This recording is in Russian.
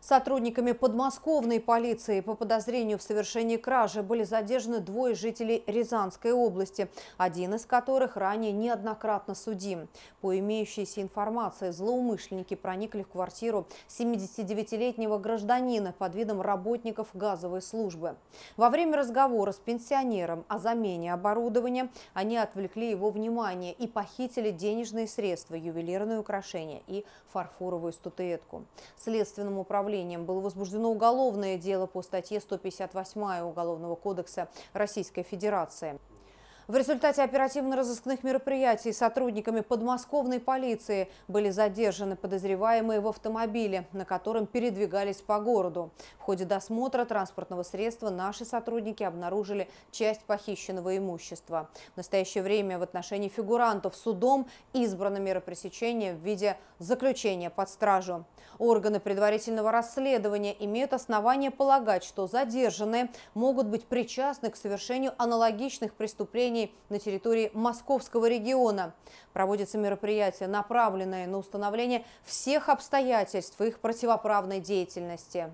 Сотрудниками подмосковной полиции по подозрению в совершении кражи были задержаны двое жителей Рязанской области, один из которых ранее неоднократно судим. По имеющейся информации, злоумышленники проникли в квартиру 79-летнего гражданина под видом работников газовой службы. Во время разговора с пенсионером о замене оборудования они отвлекли его внимание и похитили денежные средства, ювелирные украшения и фарфоровую статуэтку. Следственному управлению управлением было возбуждено уголовное дело по статье 158 Уголовного кодекса Российской Федерации. В результате оперативно-розыскных мероприятий сотрудниками подмосковной полиции были задержаны подозреваемые в автомобиле, на котором передвигались по городу. В ходе досмотра транспортного средства наши сотрудники обнаружили часть похищенного имущества. В настоящее время в отношении фигурантов судом избрано мера пресечения в виде заключения под стражу. Органы предварительного расследования имеют основания полагать, что задержанные могут быть причастны к совершению аналогичных преступлений учреждений на территории Московского региона. проводится мероприятие, направленное на установление всех обстоятельств их противоправной деятельности.